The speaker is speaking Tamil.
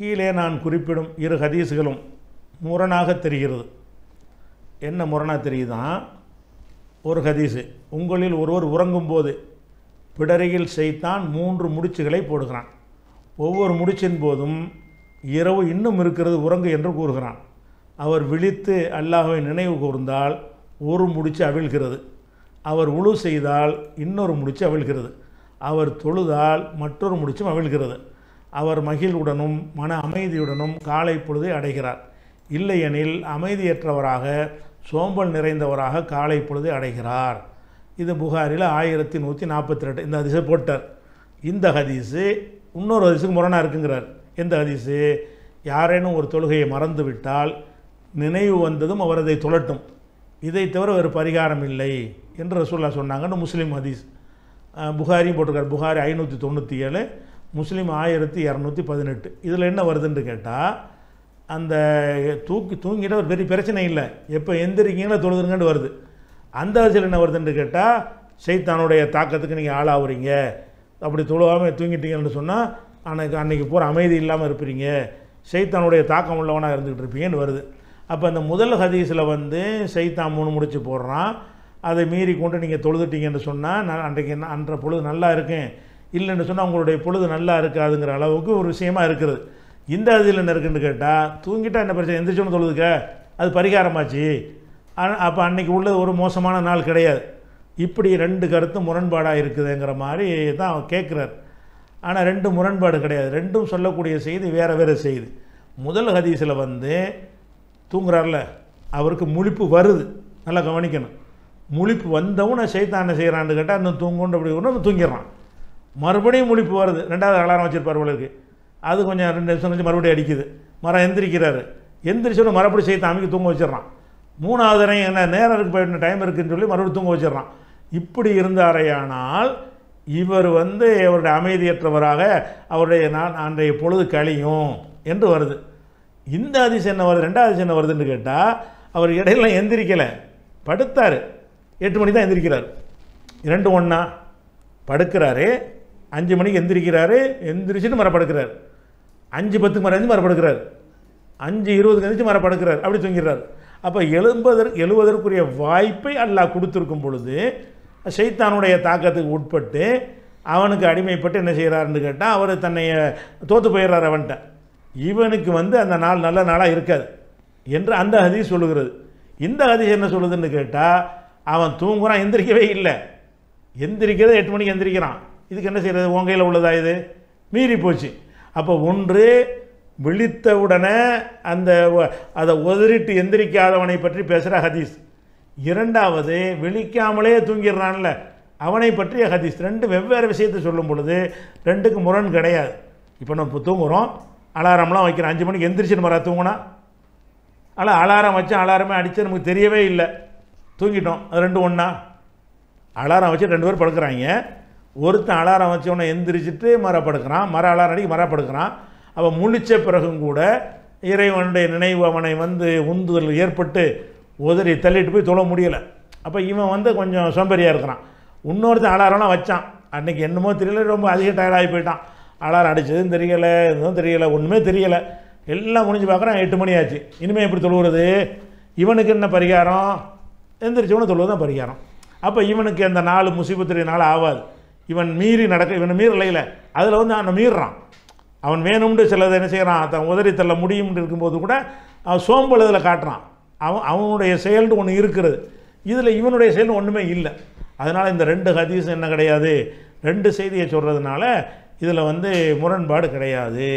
கீழே நான் குறிப்பிடும் இரு ஹதீஸுகளும் முரணாக தெரிகிறது என்ன முரணாக தெரியுதான் ஒரு ஹதீஸு உங்களில் ஒருவர் உறங்கும்போது பிடரியில் செய்தான் மூன்று முடிச்சுகளை போடுகிறான் ஒவ்வொரு முடிச்சின் போதும் இரவு இன்னும் இருக்கிறது உறங்கு என்று கூறுகிறான் அவர் விழித்து அல்லாஹை நினைவு கூர்ந்தால் ஒரு முடிச்சு அவிழ்கிறது அவர் உழு செய்தால் இன்னொரு முடிச்சு அவிழ்கிறது அவர் தொழுதால் மற்றொரு முடிச்சும் அவிழ்கிறது அவர் மகிழ்வுடனும் மன அமைதியுடனும் காலை பொழுதை அடைகிறார் இல்லையெனில் அமைதியற்றவராக சோம்பல் நிறைந்தவராக காலை பொழுதை அடைகிறார் இது புகாரில் ஆயிரத்தி நூற்றி நாற்பத்தி ரெண்டு இந்த ஹதீஸை போட்டார் இந்த ஹதீஸு இன்னொரு ஹதீஸுக்கு முரணாக இருக்குங்கிறார் எந்த ஹதீஸு யாரேனும் ஒரு தொழுகையை மறந்து விட்டால் நினைவு வந்ததும் அவர் அதை துளட்டும் இதை தவிர ஒரு பரிகாரம் இல்லை என்று ரசூல்லா சொன்னாங்கன்னு முஸ்லீம் ஹதீஸ் புகாரியும் போட்டிருக்கார் புகாரி ஐநூற்றி தொண்ணூற்றி ஏழு முஸ்லீம் ஆயிரத்தி இரநூத்தி பதினெட்டு இதில் என்ன வருதுன்னு கேட்டால் அந்த தூக்கி தூங்கிட்ட ஒரு பெரிய பிரச்சனை இல்லை எப்போ எந்திரிக்கீங்கன்னா தொழுதுங்கன்னு வருது அந்த வரிசையில் என்ன வருதுன்னு கேட்டால் செய்தானுடைய தாக்கத்துக்கு நீங்கள் ஆளாகிறீங்க அப்படி தொழுவாமல் தூங்கிட்டீங்கன்னு சொன்னால் அன்னைக்கு அன்றைக்கி பூரா அமைதி இல்லாமல் இருப்பீங்க செய்தானுடைய தாக்கம் உள்ளவனாக இருந்துக்கிட்டு இருப்பீங்கன்னு வருது அப்போ அந்த முதல் ஹதீஸில் வந்து செய்தான் மூணு முடிச்சு போடுறான் அதை மீறி கொண்டு நீங்கள் தொழுதுட்டீங்கன்னு சொன்னால் நான் அன்றைக்கு அன்ற பொழுது நல்லா இருக்கேன் இல்லைன்னு சொன்னால் அவங்களுடைய பொழுது நல்லா இருக்காதுங்கிற அளவுக்கு ஒரு விஷயமா இருக்குது இந்த அதில் என்ன இருக்குன்னு கேட்டால் தூங்கிட்டால் என்ன பிரச்சனை எந்திரிச்சோன்னு சொல்லுதுக்க அது பரிகாரமாச்சு அப்போ அன்றைக்கி உள்ளது ஒரு மோசமான நாள் கிடையாது இப்படி ரெண்டு கருத்தும் முரண்பாடாக இருக்குதுங்கிற மாதிரி தான் கேட்குறார் ஆனால் ரெண்டு முரண்பாடு கிடையாது ரெண்டும் சொல்லக்கூடிய செய்தி வேறு வேறு செய்தி முதல் ஹதீஸில் வந்து தூங்குறார்ல அவருக்கு முழிப்பு வருது நல்லா கவனிக்கணும் முழிப்பு வந்தவும் நான் என்ன செய்கிறான்னு கேட்டால் இன்னும் தூங்குன்னு அப்படி ஒன்று தூங்கிடுறான் மறுபடியும் முழிப்பு வருது ரெண்டாவது அலாரம் வச்சுருப்பார் உங்களுக்கு அது கொஞ்சம் ரெண்டு நிமிஷம் கழிச்சு மறுபடியும் அடிக்குது மரம் எந்திரிக்கிறாரு எந்திரிச்சோட மறுபடியும் செய்து அமைக்கி தூங்க வச்சிடறான் மூணாவது தரையும் என்ன நேரம் இருக்கு போயிட்டு டைம் இருக்குதுன்னு சொல்லி மறுபடியும் தூங்க வச்சிடறான் இப்படி இருந்தாரையானால் இவர் வந்து இவருடைய அமைதியற்றவராக அவருடைய நான் அன்றைய பொழுது கழியும் என்று வருது இந்த அதிசயம் என்ன வருது ரெண்டாவது அதிசயம் என்ன வருதுன்னு கேட்டால் அவர் இடையில எந்திரிக்கலை படுத்தார் எட்டு மணி தான் எந்திரிக்கிறார் இரண்டு ஒன்றா படுக்கிறாரு அஞ்சு மணிக்கு எந்திரிக்கிறாரு எந்திரிச்சுன்னு மரப்படுக்கிறார் அஞ்சு பத்துக்கு மறைஞ்சு மரப்படுக்கிறார் அஞ்சு இருபதுக்கு எந்திரிச்சு மரப்படுக்கிறார் அப்படி தூங்கிடுறார் அப்போ எழும்பதற்கு எழுவதற்குரிய வாய்ப்பை அல்லாஹ் கொடுத்துருக்கும் பொழுது சைத்தானுடைய தாக்கத்துக்கு உட்பட்டு அவனுக்கு அடிமைப்பட்டு என்ன செய்கிறாருன்னு கேட்டால் அவர் தன்னை தோற்று போயிடுறார் அவன்கிட்ட இவனுக்கு வந்து அந்த நாள் நல்ல நாளாக இருக்காது என்று அந்த ஹதீஸ் சொல்லுகிறது இந்த ஹதீஸ் என்ன சொல்லுதுன்னு கேட்டால் அவன் தூங்குறான் எந்திரிக்கவே இல்லை எந்திரிக்கிறத எட்டு மணிக்கு எந்திரிக்கிறான் இதுக்கு என்ன செய்கிறது உங்கையில் உள்ளதா இது மீறி போச்சு அப்போ ஒன்று விழித்தவுடனே அந்த அதை உதறிட்டு எந்திரிக்காதவனை பற்றி பேசுகிற ஹதீஸ் இரண்டாவது விழிக்காமலே தூங்கிடுறான்ல அவனை பற்றிய ஹதீஸ் ரெண்டு வெவ்வேறு விஷயத்தை சொல்லும் பொழுது ரெண்டுக்கு முரண் கிடையாது இப்போ நம்ம தூங்குகிறோம் அலாரம்லாம் வைக்கிறோம் அஞ்சு மணிக்கு எந்திரிச்சுன்னு மரம் தூங்கினா ஆனால் அலாரம் வச்சு அலாரமே அடித்து நமக்கு தெரியவே இல்லை தூங்கிட்டோம் அது ரெண்டு ஒன்றா அலாரம் வச்சு ரெண்டு பேர் படுக்கிறாங்க ஒருத்தன் அலாரம் வச்சவனை எந்திரிச்சிட்டு மரப்படுக்கிறான் மர அலாரம் அடிக்க மரப்படுக்கிறான் அவன் முழித்த பிறகும் கூட இறைவனுடைய நினைவு அவனை வந்து உந்துதல் ஏற்பட்டு உதறி தள்ளிட்டு போய் தொழ முடியலை அப்போ இவன் வந்து கொஞ்சம் சோம்பேறியாக இருக்கிறான் இன்னொருத்தன் அலாரம்லாம் வச்சான் அன்றைக்கி என்னமோ தெரியல ரொம்ப அதிக டயர்டாகி போயிட்டான் அலாரம் அடித்ததும் தெரியலை எதுவும் தெரியலை ஒன்றுமே தெரியலை எல்லாம் முடிஞ்சு பார்க்குறான் எட்டு மணி ஆச்சு இனிமேல் எப்படி தொழுகிறது இவனுக்கு என்ன பரிகாரம் எந்திரிச்சவனும் தொழுவதான் பரிகாரம் அப்போ இவனுக்கு அந்த நாலு முசிபத்திரி நாள் ஆகாது இவன் மீறி நடக்க இவனை மீறலையில் அதில் வந்து அவனை மீறுறான் அவன் வேணும்னு சிலதை என்ன செய்கிறான் தன் உதறி தள்ள முடியும்னு இருக்கும்போது கூட அவன் சோம்பல் இதில் காட்டுறான் அவன் அவனுடைய செயல்னு ஒன்று இருக்கிறது இதில் இவனுடைய செயல் ஒன்றுமே இல்லை அதனால் இந்த ரெண்டு ஹதீஸ் என்ன கிடையாது ரெண்டு செய்தியை சொல்கிறதுனால இதில் வந்து முரண்பாடு கிடையாது